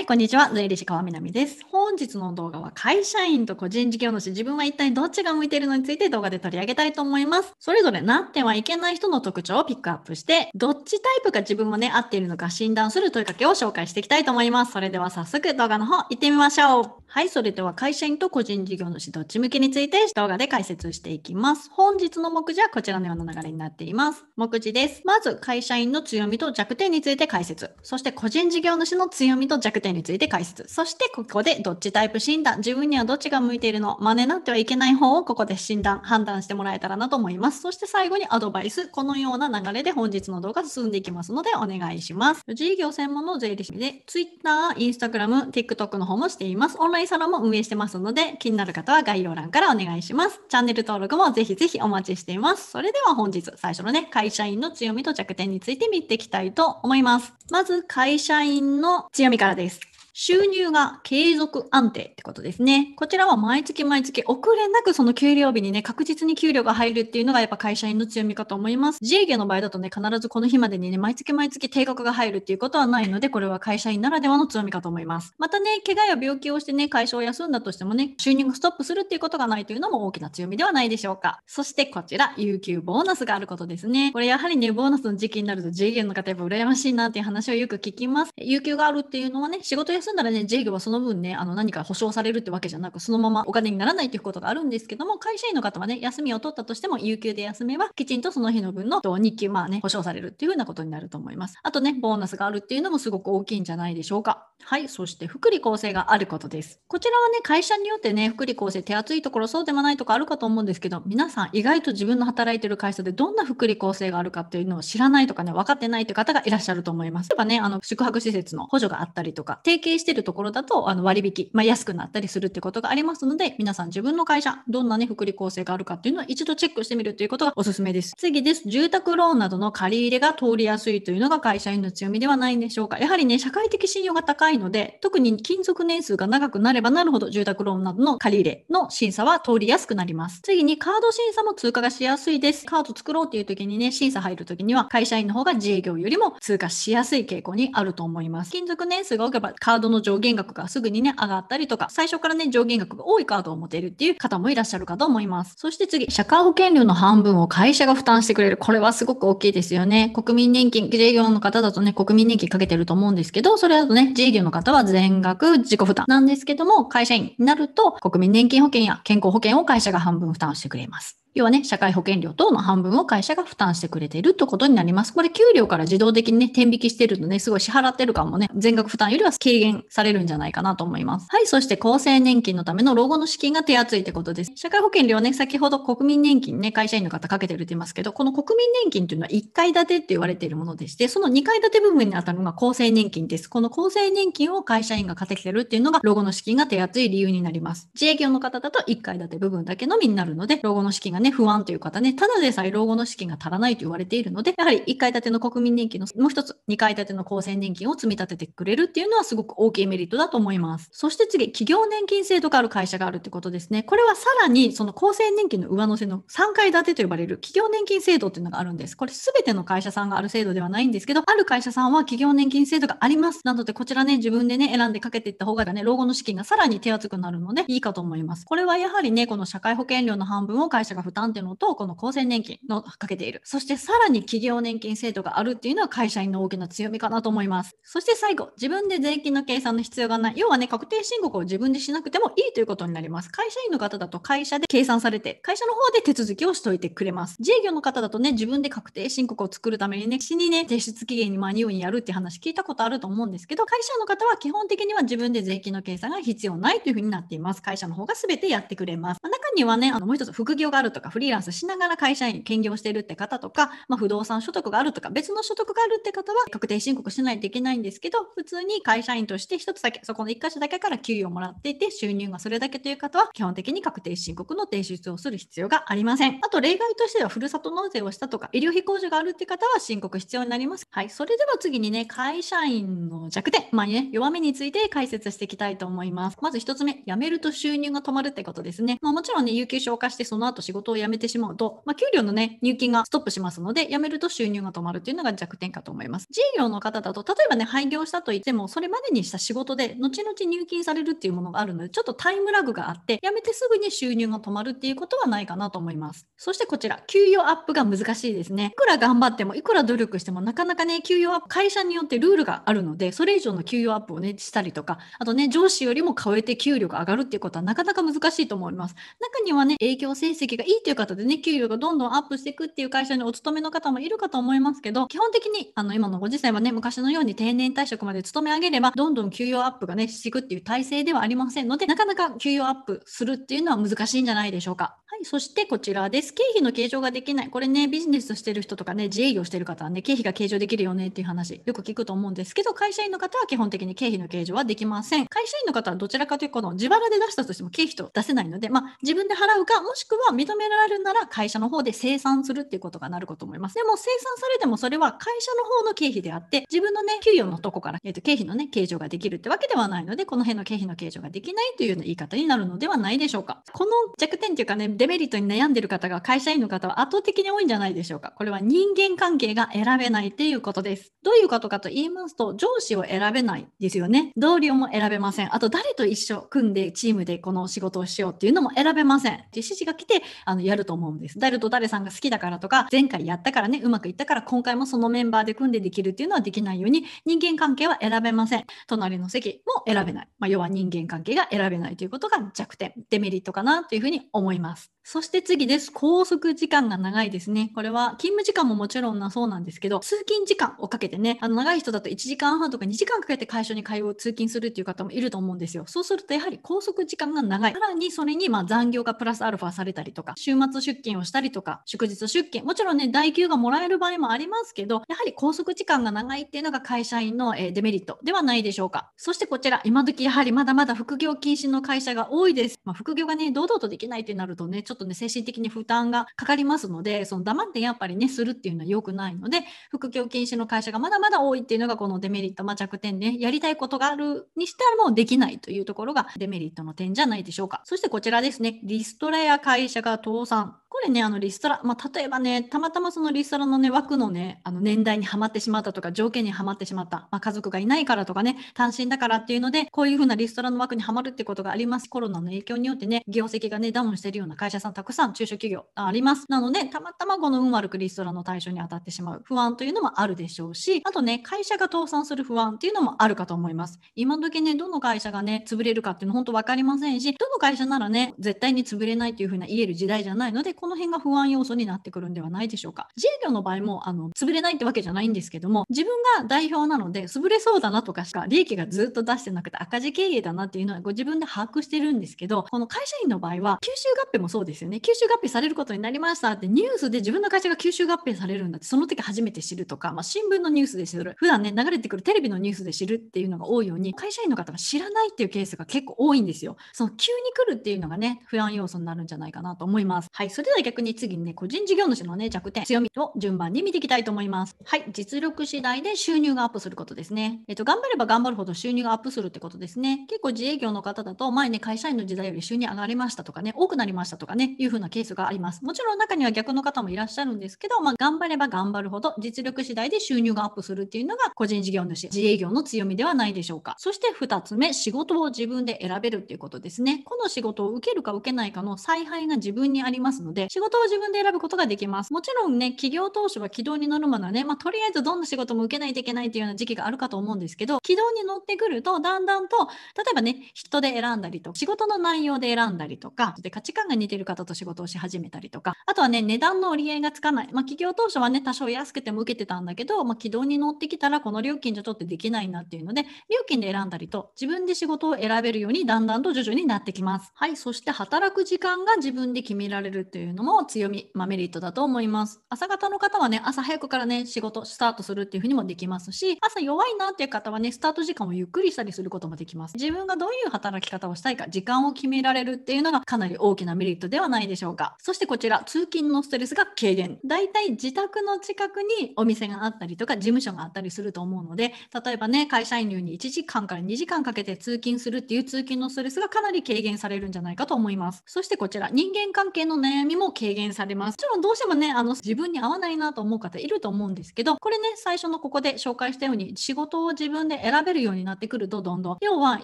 はい、こんにちは。税理士川南です。本日の動画は会社員と個人事業主、自分は一体どっちが向いているのについて動画で取り上げたいと思います。それぞれなってはいけない人の特徴をピックアップして、どっちタイプが自分もね、合っているのか診断する問いかけを紹介していきたいと思います。それでは早速動画の方行ってみましょう。はい、それでは会社員と個人事業主どっち向けについて動画で解説していきます。本日の目次はこちらのような流れになっています。目次です。まず、会社員の強みと弱点について解説。そして個人事業主の強みと弱点点について解説。そしてここでどっちタイプ診断、自分にはどっちが向いているの、真似なってはいけない方をここで診断、判断してもらえたらなと思います。そして最後にアドバイス、このような流れで本日の動画進んでいきますのでお願いします。事業専門の税理士で Twitter、Instagram、TikTok の方もしています。オンラインサロンも運営してますので、気になる方は概要欄からお願いします。チャンネル登録もぜひぜひお待ちしています。それでは本日最初のね、会社員の強みと弱点について見ていきたいと思います。まず会社員の強みからです。収入が継続安定ってことですね。こちらは毎月毎月遅れなくその給料日にね、確実に給料が入るっていうのがやっぱ会社員の強みかと思います。自営業の場合だとね、必ずこの日までにね、毎月毎月定額が入るっていうことはないので、これは会社員ならではの強みかと思います。またね、怪我や病気をしてね、会社を休んだとしてもね、収入がストップするっていうことがないというのも大きな強みではないでしょうか。そしてこちら、有給ボーナスがあることですね。これやはりね、ボーナスの時期になると自営業の方やっぱ羨ましいなっていう話をよく聞きます。有給があるっていうのはね、仕事休すんならね、自営業はその分ね、あの何か保証されるってわけじゃなく、そのままお金にならないということがあるんですけども、会社員の方はね、休みを取ったとしても、有給で休めば、きちんとその日の分の日給、まあね、保証されるっていうふうなことになると思います。あとね、ボーナスがあるっていうのもすごく大きいんじゃないでしょうか。はい、そして福利厚生があることです。こちらはね、会社によってね、福利厚生手厚いところ、そうでもないとこあるかと思うんですけど、皆さん意外と自分の働いてる会社でどんな福利厚生があるかっていうのを知らないとかね、分かってないという方がいらっしゃると思います。例えばね、あの、宿泊施設の補助があったりとか、提携経営しているところだとあの割引、まあ、安くなったりするってことがありますので、皆さん自分の会社、どんなね、福利厚生があるかっていうのは一度チェックしてみるということがおすすめです。次です。住宅ローンなどの借り入れが通りやすいというのが会社員の強みではないんでしょうか。やはりね、社会的信用が高いので、特に勤続年数が長くなればなるほど住宅ローンなどの借り入れの審査は通りやすくなります。次にカード審査も通過がしやすいです。カード作ろうっていう時にね、審査入る時には会社員の方が自営業よりも通過しやすい傾向にあると思います。勤続年数が多ければカーードの上限額がすぐにね、上がったりとか、最初からね、上限額が多いカードを持てるっていう方もいらっしゃるかと思います。そして次、社会保険料の半分を会社が負担してくれる。これはすごく大きいですよね。国民年金、自営業の方だとね、国民年金かけてると思うんですけど、それだとね、自営業の方は全額自己負担なんですけども、会社員になると、国民年金保険や健康保険を会社が半分負担してくれます。要はね、社会保険料等の半分を会社が負担してくれているということになります。これ、給料から自動的にね、転引きしてるとね、すごい支払ってる感もね、全額負担よりは軽減されるんじゃないかなと思います。はい、そして厚生年金のための老後の資金が手厚いってことです。社会保険料ね、先ほど国民年金ね、会社員の方かけてるって言いますけど、この国民年金というのは1階建てって言われているものでして、その2階建て部分に当たるのが厚生年金です。この厚生年金を会社員がかけてるっていうのが、老後の資金が手厚い理由になります。自営業の方だと1階建て部分だけのみになるので、老後の資金がね、不安という方ね、ただでさえ老後の資金が足らないと言われているので、やはり1階建ての国民年金のもう一つ、2階建ての厚生年金を積み立ててくれるっていうのはすごく大きいメリットだと思います。そして次、企業年金制度がある会社があるってことですね。これはさらにその厚生年金の上乗せの3階建てと呼ばれる企業年金制度っていうのがあるんです。これ全ての会社さんがある制度ではないんですけど、ある会社さんは企業年金制度があります。なので、こちらね、自分でね、選んでかけていった方がね、老後の資金がさらに手厚くなるので、いいかと思います。これはやはりね、この社会保険料の半分を会社が負担っていうのとこの厚生年金のかけているそしてさらに企業年金制度があるっていうのは会社員の大きな強みかなと思いますそして最後自分で税金の計算の必要がない要はね確定申告を自分でしなくてもいいということになります会社員の方だと会社で計算されて会社の方で手続きをしといてくれます自営業の方だとね自分で確定申告を作るためにね死にね提出期限に間に合うにやるって話聞いたことあると思うんですけど会社の方は基本的には自分で税金の計算が必要ないというふうになっています会社の方が全てやってくれます中にはねあのもう一つ副業があるととかフリーランスしながら会社員兼業してるって方とか、まあ、不動産所得があるとか別の所得があるって方は確定申告しないといけないんですけど普通に会社員として1つだけそこの1箇所だけから給与をもらっていて収入がそれだけという方は基本的に確定申告の提出をする必要がありませんあと例外としてはふるさと納税をしたとか医療費控除があるって方は申告必要になりますはいそれでは次にね会社員の弱点まあね弱みについて解説していきたいと思いますまず1つ目辞めると収入が止まるってことですね、まあ、もちろんね有給消化してその後仕事を辞めてしまうと、まあ、給料のね、入金がストップしますので、辞めると収入が止まるというのが弱点かと思います。事業の方だと、例えばね、廃業したといっても、それまでにした仕事で、後々入金されるっていうものがあるので、ちょっとタイムラグがあって、辞めてすぐに収入が止まるっていうことはないかなと思います。そしてこちら、給与アップが難しいですね。いくら頑張っても、いくら努力しても、なかなかね、給与アップ、会社によってルールがあるので、それ以上の給与アップをね、したりとか、あとね、上司よりも超えて給料が上がるっていうことはなかなか難しいと思います。中にはね、営業成績がいいっていう方でね給与がどんどんアップしていくっていう会社にお勤めの方もいるかと思いますけど基本的にあの今のご時世はね昔のように定年退職まで勤め上げればどんどん給与アップがねしていくっていう体制ではありませんのでなかなか給与アップするっていうのは難しいんじゃないでしょうか。、そしてこちらです。経費の計上ができない。これね、ビジネスしてる人とかね、自営業してる方はね、経費が計上できるよねっていう話、よく聞くと思うんですけど、会社員の方は基本的に経費の計上はできません。会社員の方はどちらかというと、この自腹で出したとしても経費と出せないので、まあ、自分で払うか、もしくは認められるなら会社の方で生産するっていうことがなるかと思います。でも、生産されてもそれは会社の方の経費であって、自分のね、給与のとこから、えー、と経費のね、計上ができるってわけではないので、この辺の経費の計上ができないというような言い方になるのではないでしょうか。この弱点ていうかね、デメリットに悩んでる方が会社員の方は圧倒的に多いんじゃないでしょうか。これは人間関係が選べないっていうことです。どういうことかと言いますと、上司を選べないですよね。同僚も選べません。あと誰と一緒組んでチームでこの仕事をしようっていうのも選べません。っていう指示が来て、あの、やると思うんです。誰と誰さんが好きだからとか、前回やったからね、うまくいったから今回もそのメンバーで組んでできるっていうのはできないように、人間関係は選べません。隣の席も選べない。まあ、要は人間関係が選べないということが弱点、デメリットかなというふうに思います。そして次です。拘束時間が長いですね。これは勤務時間ももちろんなそうなんですけど、通勤時間をかけてね、あの長い人だと1時間半とか2時間かけて会社に通う通勤するっていう方もいると思うんですよ。そうするとやはり拘束時間が長い。さらにそれにま残業がプラスアルファされたりとか、週末出勤をしたりとか、祝日出勤、もちろんね、代給がもらえる場合もありますけど、やはり拘束時間が長いっていうのが会社員のデメリットではないでしょうか。そしてこちら、今時やはりまだまだ副業禁止の会社が多いです。まあ、副業がね、堂々とできないってなるとね、ちょっとね精神的に負担がかかりますのでその黙ってやっぱりねするっていうのは良くないので副業禁止の会社がまだまだ多いっていうのがこのデメリット、まあ、弱点で、ね、やりたいことがあるにしたらもうできないというところがデメリットの点じゃないでしょうかそしてこちらですねリストラや会社が倒産これねあのリストラ、まあ、例えばねたまたまそのリストラのね枠のねあの年代にはまってしまったとか条件にはまってしまった、まあ、家族がいないからとかね単身だからっていうのでこういうふうなリストラの枠にはまるってことがありますコロナの影響によってね業績がねダウンしてるような会社さんたくさん中小企業あります。なので、たまたまこの運悪くリストラの対象に当たってしまう不安というのもあるでしょうし、あとね、会社が倒産する不安っていうのもあるかと思います。今時ね、どの会社がね、潰れるかっていうの本当分かりませんし、どの会社ならね、絶対に潰れないというふうな言える時代じゃないので、この辺が不安要素になってくるんではないでしょうか。自営業の場合も、あの、潰れないってわけじゃないんですけども、自分が代表なので、潰れそうだなとかしか、利益がずっと出してなくて赤字経営だなっていうのは、ご自分で把握してるんですけど、この会社員の場合は、吸収合併もそうですですよね吸収合併されることになりましたってニュースで自分の会社が吸収合併されるんだってその時初めて知るとか、まあ、新聞のニュースで知る普段ね流れてくるテレビのニュースで知るっていうのが多いように会社員の方が知らないっていうケースが結構多いんですよその急に来るっていうのがね不安要素になるんじゃないかなと思いますはいそれでは逆に次にね個人事業主のね弱点強みを順番に見ていきたいと思いますはい実力次第で収入がアップすることですねえっと頑張れば頑張るほど収入がアップするってことですね結構自営業の方だと前ね会社員の時代より収入上がりましたとかね多くなりましたとかねね、いうふうなケースがあります。もちろん中には逆の方もいらっしゃるんですけど、まあ、頑張れば頑張るほど実力次第で収入がアップするっていうのが個人事業主、自営業の強みではないでしょうか。そして2つ目、仕事を自分で選べるっていうことですね。この仕事を受けるか受けないかの采配が自分にありますので、仕事を自分で選ぶことができます。もちろんね、企業投資は軌道に乗るものはね、まあ、とりあえずどんな仕事も受けないといけないっていうような時期があるかと思うんですけど、軌道に乗ってくると、だんだんと、例えばね、人で選んだりと、仕事の内容で選んだりとか、で価値観が似てる方と仕事をし始めたりとか、あとはね、値段の折り合いがつかない。まあ、企業当初はね、多少安くても受けてたんだけど、まあ、軌道に乗ってきたら、この料金じゃちょっとできないなっていうので、料金で選んだりと、自分で仕事を選べるように、だんだんと徐々になってきます。はい、そして働く時間が自分で決められるというのも強み、まあ、メリットだと思います。朝方の方はね、朝早くからね、仕事スタートするっていうふうにもできますし、朝弱いなっていう方はね、スタート時間をゆっくりしたりすることもできます。自分がどういう働き方をしたいか、時間を決められるっていうのがかなり大きなメリットでではないでしょうかそしてこちら通勤のストレスが軽減だいたい自宅の近くにお店があったりとか事務所があったりすると思うので例えばね会社員のに1時間から2時間かけて通勤するっていう通勤のストレスがかなり軽減されるんじゃないかと思いますそしてこちら人間関係の悩みも軽減されますもちろんどうしてもねあの自分に合わないなと思う方いると思うんですけどこれね最初のここで紹介したように仕事を自分で選べるようになってくるとどんどん要は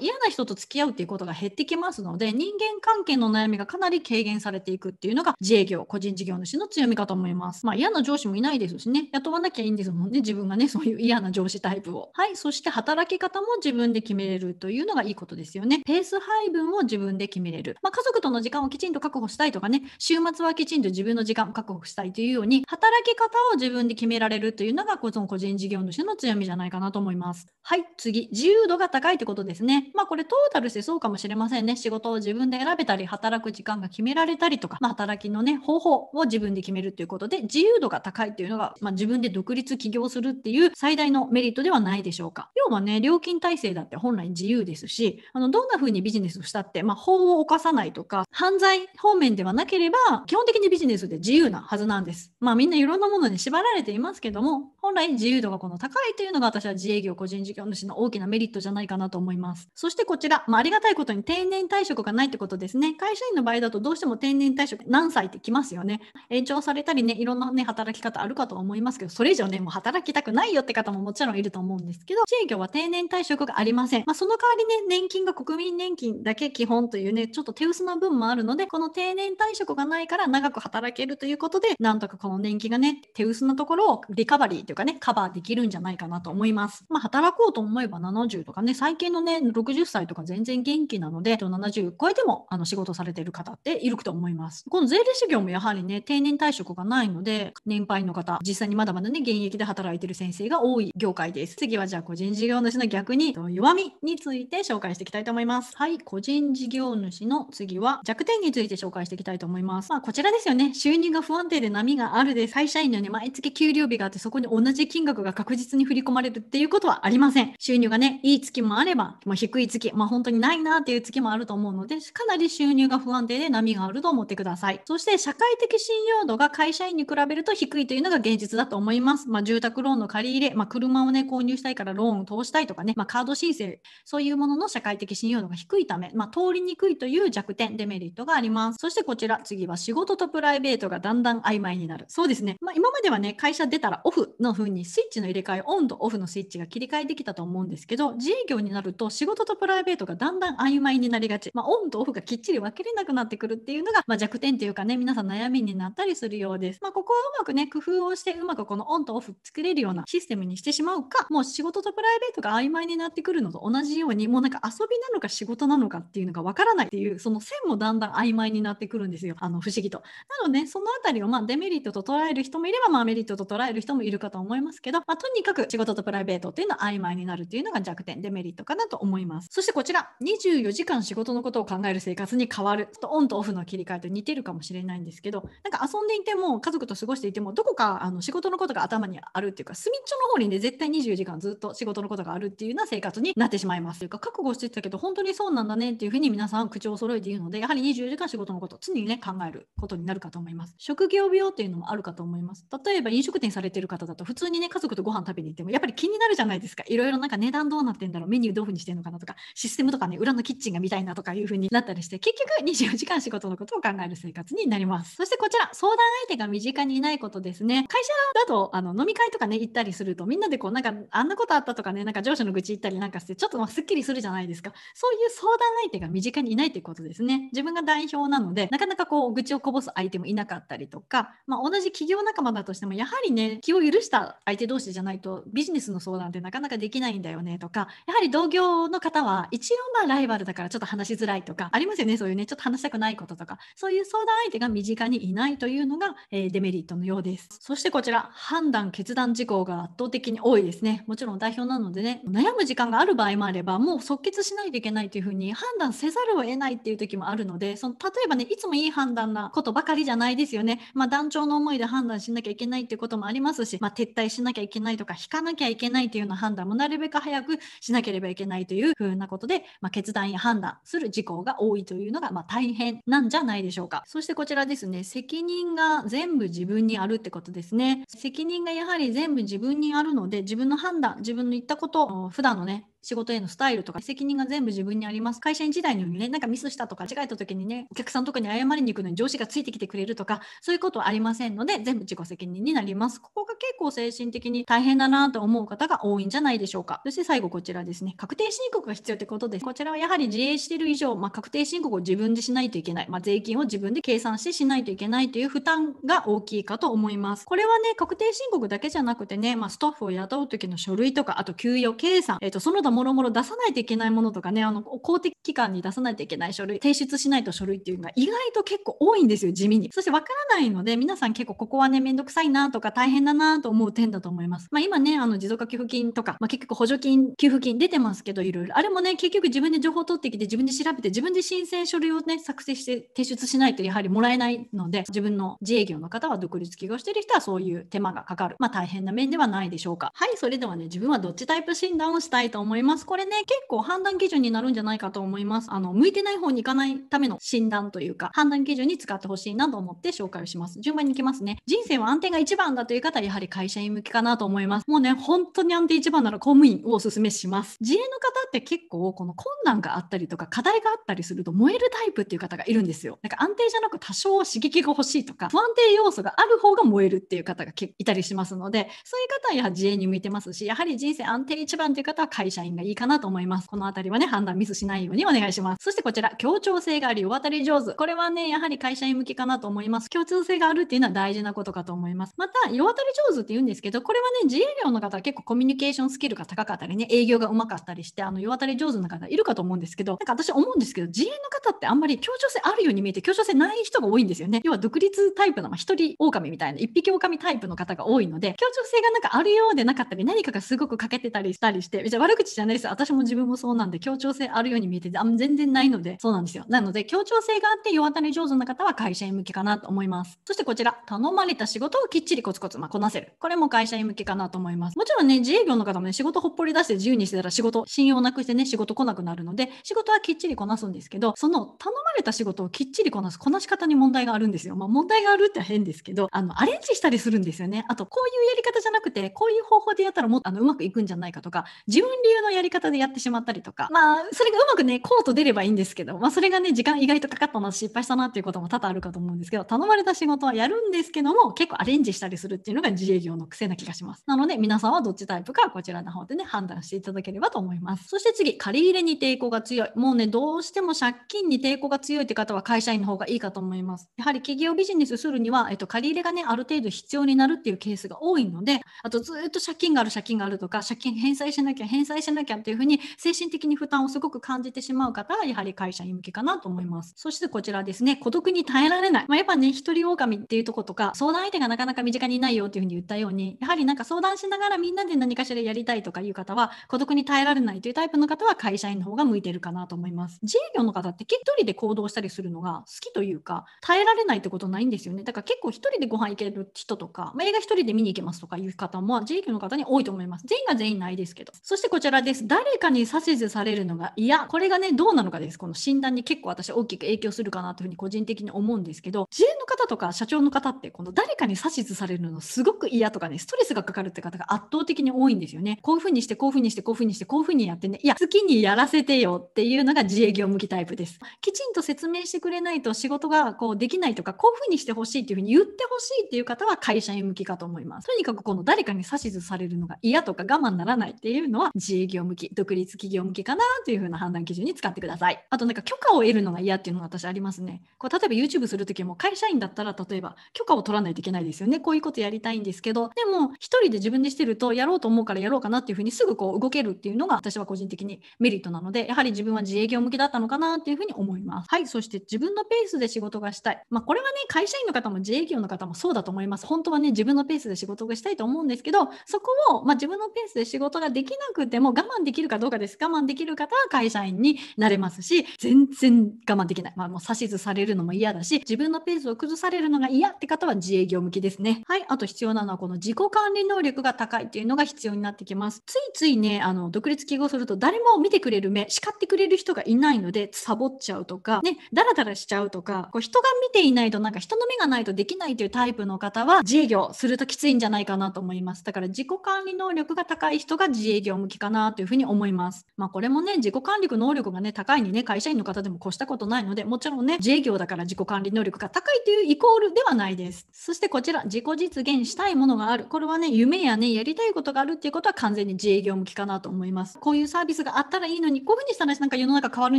嫌な人と付き合うっていうことが減ってきますので人間関係の悩みがかなり軽減されされていくっていうのが自営業個人事業主の強みかと思います。まあ、嫌な上司もいないですしね雇わなきゃいいんですもんね自分がねそういう嫌な上司タイプを。はいそして働き方も自分で決めれるというのがいいことですよね。ペース配分を自分で決めれる。まあ、家族との時間をきちんと確保したいとかね週末はきちんと自分の時間を確保したいというように働き方を自分で決められるというのがこの個人事業主の強みじゃないかなと思います。はい次自由度が高いってことですね。まあこれトータルしてそうかもしれませんね。仕事を自分で選べたり働く時間が決められたりとか、まあ、働きのね、方法を自分で決めるということで、自由度が高いというのが、まあ、自分で独立起業するっていう最大のメリットではないでしょうか。要はね、料金体制だって本来自由ですし、あの、どんな風にビジネスをしたって、まあ、法を犯さないとか、犯罪方面ではなければ、基本的にビジネスで自由なはずなんです。まあ、みんないろんなものに縛られていますけども、本来自由度がこの高いというのが私は自営業個人事業主の大きなメリットじゃないかなと思います。そしてこちら、まあ、ありがたいことに定年退職がないってことですね。会社員の場合だとどうしても定年退職何歳ってきますよね。延長されたりね、いろんなね、働き方あるかと思いますけど、それ以上ね、もう働きたくないよって方ももちろんいると思うんですけど、自営業は定年退職がありません。まあ、その代わりね、年金が国民年金だけ基本というね、ちょっと手薄な分もあるので、この定年退職がないから長く働けるということで、なんとかこの年金がね、手薄なところをリカバリーといういかね、カバーできるんじゃないかなと思います。まあ、働こうと思えば70とかね、最近のね、60歳とか全然元気なので、70超えてもあの仕事されてる方っていると思います。この税理士業もやはりね、定年退職がないので、年配の方、実際にまだまだね、現役で働いてる先生が多い業界です。次はじゃあ個人事業主の逆に弱みについて紹介していきたいと思います。はい、個人事業主の次は弱点について紹介していきたいと思います。まあ、こちらですよね。収入が不安定で波があるです。会社員のね、毎月給料日があって、そこに同じ金額が確実に振り込まれるっていうことはありません。収入がね、いい月もあれば、まあ、低い月、まあ、本当にないなっていう月もあると思うので、かなり収入が不安定で波があると思ってください。そして、社会的信用度が会社員に比べると低いというのが現実だと思います。まあ、住宅ローンの借り入れ、まあ、車をね、購入したいからローンを通したいとかね、まあ、カード申請、そういうものの社会的信用度が低いため、まあ、通りにくいという弱点、デメリットがあります。そしてこちら、次は仕事とプライベートがだんだん曖昧になる。そうですね。まあ、今まではね、会社出たらオフの分にスイッチの入れ替えオンとオフのスイッチが切り替えできたと思うんですけど自営業になると仕事とプライベートがだんだん曖昧になりがち、まあ、オンとオフがきっちり分けれなくなってくるっていうのが、まあ、弱点というかね皆さん悩みになったりするようです、まあ、ここはうまくね工夫をしてうまくこのオンとオフ作れるようなシステムにしてしまうかもう仕事とプライベートが曖昧になってくるのと同じようにもうなんか遊びなのか仕事なのかっていうのが分からないっていうその線もだんだん曖昧になってくるんですよあの不思議と。なので、その辺りをまデメリットと捉える人もいれば、まあ、メリットと捉える人もいるかとと思いますけど、まあ、とにかく仕事とプライベートっていうのは曖昧になるっていうのが弱点デメリットかなと思いますそしてこちら24時間仕事のことを考える生活に変わるちょっとオンとオフの切り替えと似てるかもしれないんですけどなんか遊んでいても家族と過ごしていてもどこかあの仕事のことが頭にあるっていうか隅っちょの方にね絶対24時間ずっと仕事のことがあるっていうような生活になってしまいますというか覚悟してたけど本当にそうなんだねっていうふうに皆さん口を揃えて言うのでやはり24時間仕事のこと常にね考えることになるかと思います職業病っていうのもあるかと思います例えば飲食店されてる方だと普通にね家族とご飯食べに行ってもやっぱり気になるじゃないですかいろいろなんか値段どうなってんだろうメニューどういうふうにしてんのかなとかシステムとかね裏のキッチンが見たいなとかいうふうになったりして結局24時間仕事のことを考える生活になりますそしてこちら相談相手が身近にいないことですね会社だとあの飲み会とかね行ったりするとみんなでこうなんかあんなことあったとかねなんか上司の愚痴言ったりなんかしてちょっとまあすっきりするじゃないですかそういう相談相手が身近にいないってことですね自分が代表なのでなかなかこう愚痴をこぼす相手もいなかったりとか、まあ、同じ企業仲間だとしてもやはりね気を許したた相手同士じゃないとビジネスの相談ってなかなかできないんだよねとかやはり同業の方は一応まあライバルだからちょっと話しづらいとかありますよねそういうねちょっと話したくないこととかそういう相談相手が身近にいないというのが、えー、デメリットのようですそしてこちら判断決断事項が圧倒的に多いですねもちろん代表なのでね悩む時間がある場合もあればもう即決しないといけないというふうに判断せざるを得ないっていう時もあるのでその例えばねいつもいい判断なことばかりじゃないですよねまあ、団長の思いで判断しなきゃいけないっていうこともありますし、まあ、手撤退しなきゃいけないとか引かなきゃいけないというような判断もなるべく早くしなければいけないというふうなことで、まあ、決断や判断する事項が多いというのが、まあ、大変なんじゃないでしょうかそしてこちらですね責任が全部自分にあるってことですね責任がやはり全部自分にあるので自分の判断自分の言ったことを普段のね仕事へのスタイルとか責任が全部自分にあります会社員時代のようにねなんかミスしたとか間違えた時にねお客さんとかに謝りに行くのに上司がついてきてくれるとかそういうことはありませんので全部自己責任になりますここが結構精神的に大変だなと思う方が多いんじゃないでしょうかそして最後こちらですね確定申告が必要ってことですこちらはやはり自営している以上、まあ、確定申告を自分でしないといけない、まあ、税金を自分で計算してしないといけないという負担が大きいかと思いますこれはね確定申告だけじゃなくてね、まあ、スタッフを雇う時の書類とかあと給与計算、えーと、その他もろもろ出さないといけないものとかねあの公的機関に出さないといけない書類提出しないと書類っていうのが意外と結構多いんですよ地味にそしてわからないので皆さん結構ここはね面倒くさいなとか大変だなと思う点だと思います、まあ、今ねあの持続化給付金とか、まあ、結局補助金給付金出てますけどいろいろあれもね結局自分で情報取ってきて自分で調べて自分で申請書類をね作成して提出しないとやはりもらえないので自分の自営業の方は独立起業してる人はそういう手間がかかるまあ大変な面ではないでしょうかはいそれではね自分はどっちタイプ診断をしたいと思いますます。これね、結構判断基準になるんじゃないかと思います。あの、向いてない方に行かないための診断というか、判断基準に使ってほしいなと思って紹介をします。順番に行きますね。人生は安定が一番だという方は、やはり会社員向きかなと思います。もうね、本当に安定一番なら公務員をおすすめします。自営の方って結構、この困難があったりとか、課題があったりすると燃えるタイプっていう方がいるんですよ。なんか安定じゃなく多少刺激が欲しいとか、不安定要素がある方が燃えるっていう方がいたりしますので、そういう方はやはり自営に向いてますし、やはり人生安定一番という方は会社員がいいかなと思います。このあたりはね、判断ミスしないようにお願いします。そしてこちら、協調性があり、お渡り上手。これはね、やはり会社員向けかなと思います。共通性があるっていうのは大事なことかと思います。また、世渡り上手って言うんですけど、これはね、自営業の方は結構コミュニケーションスキルが高かったりね、営業が上手かったりして、あの、世渡り上手な方いるかと思うんですけど、なんか私思うんですけど、自営の方ってあんまり協調性あるように見えて、協調性ない人が多いんですよね。要は独立タイプの、まあ、一人狼みたいな、一匹狼タイプの方が多いので、協調性がなんかあるようでなかったり、何かがすごく欠けてたりしたりして、別に悪口じゃないです。私も自分もそうなんで、協調性あるように見えて、あ全然ないので、そうなんですよ。なので、協調性があって世当たり上手な方は会社員向けかなと思います。そしてこちら、頼まれた仕事をきっちりコツコツ、まあ、こなせる。これも会社員向けかなと思います。もちろんね、自営業の方もね、仕事ほっぽり出して自由にしてたら仕事、信用なくしてね、仕事来なくなるので、仕事はきっちりこなすんですけど、その頼まれた仕事をきっちりこなす、こなし方に問題があるんですよ。まあ、問題があるって変ですけど、あの、アレンジしたりするんですよね。あと、こういうやり方じゃなくて、こういう方法でやったらもっとあのうまくいくんじゃないかとか、自分流ののやり方でやってしまったりとか、まあ、それがうまくね、コート出ればいいんですけど、まあ、それがね、時間意外とかかったな、失敗したなっていうことも多々あるかと思うんですけど、頼まれた仕事はやるんですけども、結構アレンジしたりするっていうのが自営業の癖な気がします。なので、皆さんはどっちタイプか、こちらの方でね、判断していただければと思います。そして次、借り入れに抵抗が強い。もうね、どうしても借金に抵抗が強いって方は会社員の方がいいかと思います。やはり企業ビジネスするには、えっと、借り入れがね、ある程度必要になるっていうケースが多いので、あとずっと借金がある、借金があるとか、借金返済しなきゃ、返済しなきゃなきゃっていうふうに精神的に負担をすごく感じてしまう方はやはり会社員向けかなと思います。そしてこちらですね孤独に耐えられない、まあ、やっぱね一人狼っていうとことか相談相手がなかなか身近にいないよっていうふうに言ったようにやはりなんか相談しながらみんなで何かしらやりたいとかいう方は孤独に耐えられないというタイプの方は会社員の方が向いてるかなと思います。自営業の方って一人で行動したりするのが好きというか耐えられないってことないんですよね。だから結構一人でご飯行ける人とか、まあ、映画一人で見に行けますとかいう方も自営業の方に多いと思います。全員が全員ないですけど。そしてこちらです。誰かに指図されるのが嫌。これがね、どうなのかです。この診断に結構私大きく影響するかなというふうに個人的に思うんですけど、自営の方とか社長の方って、この誰かに指図されるのすごく嫌とかね、ストレスがかかるって方が圧倒的に多いんですよね。こういうふうにして、こういうふうにして、こういうふうにして、こういうふうにやってね、いや、好きにやらせてよっていうのが自営業向きタイプです。きちんと説明してくれないと仕事がこうできないとか、こういうふうにしてほしいっていうふうに言ってほしいっていう方は会社員向きかと思います。とにかくこの誰かに指図されるのが嫌とか我慢ならないっていうのは自営業業向き独立企業向けかなというふうな判断基準に使ってくださいあとなんか許可を得るのが嫌っていうのが私ありますねこう例えば YouTube する時も会社員だったら例えば許可を取らないといけないですよねこういうことやりたいんですけどでも一人で自分でしてるとやろうと思うからやろうかなっていうふうにすぐこう動けるっていうのが私は個人的にメリットなのでやはり自分は自営業向きだったのかなっていうふうに思いますはいそして自分のペースで仕事がしたいまあこれはね会社員の方も自営業の方もそうだと思います本当はね自分のペースで仕事がしたいと思うんですけどそこを、まあ、自分のペースで仕事ができなくても頑慢できるかどうかです。我慢できる方は会社員になれますし、全然我慢できない。まあ、もう指図されるのも嫌だし、自分のペースを崩されるのが嫌って方は自営業向きですね。はい。あと必要なのはこの自己管理能力が高いっていうのが必要になってきます。ついついね、あの、独立起業すると誰も見てくれる目、叱ってくれる人がいないので、サボっちゃうとか、ね、ダラダラしちゃうとか、こう人が見ていないとなんか人の目がないとできないというタイプの方は自営業するときついんじゃないかなと思います。だから自己管理能力が高い人が自営業向きかなというふうに思います。まあ、これもね、自己管理能力がね、高いにね、会社員の方でも越したことないので、もちろんね、自営業だから自己管理能力が高いというイコールではないです。そしてこちら、自己実現したいものがある。これはね、夢やね、やりたいことがあるっていうことは完全に自営業向きかなと思います。こういうサービスがあったらいいのに、こういうふうにしたらなんか世の中変わる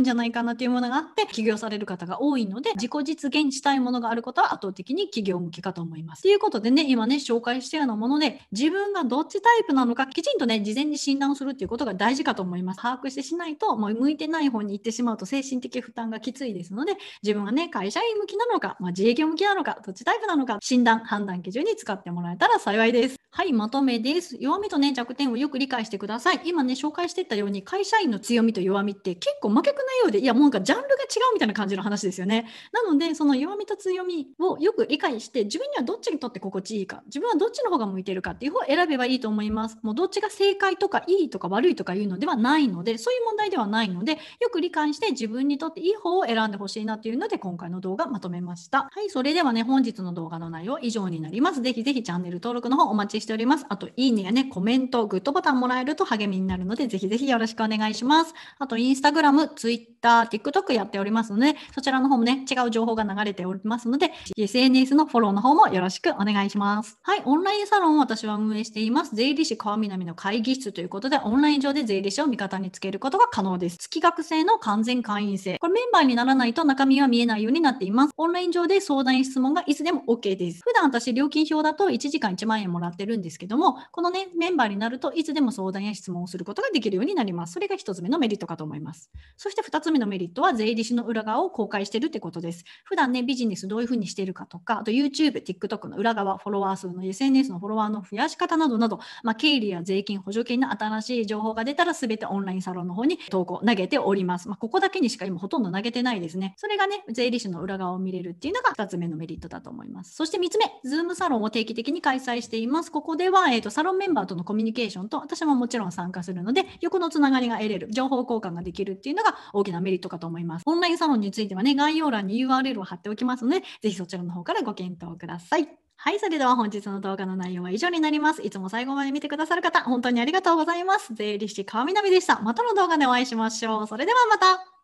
んじゃないかなっていうものがあって、起業される方が多いので、自己実現したいものがあることは圧倒的に企業向きかと思います。ということでね、今ね、紹介したようなもので、自分がどっちタイプなのか、きちんとね、事前に診断をするっていうことがが大事かと思います。把握してしないと、もう向いてない方に行ってしまうと精神的負担がきついですので、自分はね、会社員向きなのか、まあ、自営業向きなのか、どっちタイプなのか、診断、判断基準に使ってもらえたら幸いです。はい、まとめです。弱みとね、弱点をよく理解してください。今ね、紹介してたように、会社員の強みと弱みって結構負けくないようで、いや、もうなんかジャンルが違うみたいな感じの話ですよね。なので、その弱みと強みをよく理解して、自分にはどっちにとって心地いいか、自分はどっちの方が向いてるかっていう方を選べばいいと思います。もうどっちが正解とかいいとか悪いとかいうのではないのでそういう問題ではないのでよく理解して自分にとっていい方を選んでほしいなというので今回の動画まとめましたはいそれではね本日の動画の内容以上になりますぜひぜひチャンネル登録の方お待ちしておりますあといいねやねコメントグッドボタンもらえると励みになるのでぜひぜひよろしくお願いしますあとインスタグラムツイッター TikTok やっておりますのでそちらの方もね違う情報が流れておりますので SNS のフォローの方もよろしくお願いしますはいオンラインサロンを私は運営しています税理士川南の会議室ということでオンライン線上で税理士を味方につけることが可能です。月額制の完全会員制。これメンバーにならないと中身は見えないようになっています。オンライン上で相談や質問がいつでも OK です。普段私、料金表だと1時間1万円もらってるんですけども、このね、メンバーになるといつでも相談や質問をすることができるようになります。それが1つ目のメリットかと思います。そして2つ目のメリットは税理士の裏側を公開してるってことです。普段ね、ビジネスどういうふうにしているかとか、あと YouTube、TikTok の裏側、フォロワー数の SNS のフォロワーの増やし方などなど、まあ、経理や税金、補助金の新しい情報報が出たら全てオンラインサロンの方に投稿投げております。まあ、ここだけにしか今ほとんど投げてないですね。それがね、税理士の裏側を見れるっていうのが2つ目のメリットだと思います。そして3つ目、Zoom サロンを定期的に開催しています。ここでは、えーと、サロンメンバーとのコミュニケーションと私ももちろん参加するので、横のつながりが得れる、情報交換ができるっていうのが大きなメリットかと思います。オンラインサロンについてはね、概要欄に URL を貼っておきますので、ぜひそちらの方からご検討ください。はい、それでは本日の動画の内容は以上になります。いつも最後まで見てくださる方、本当にありがとうございます。税理士川南でした。またの動画でお会いしましょう。それではまた。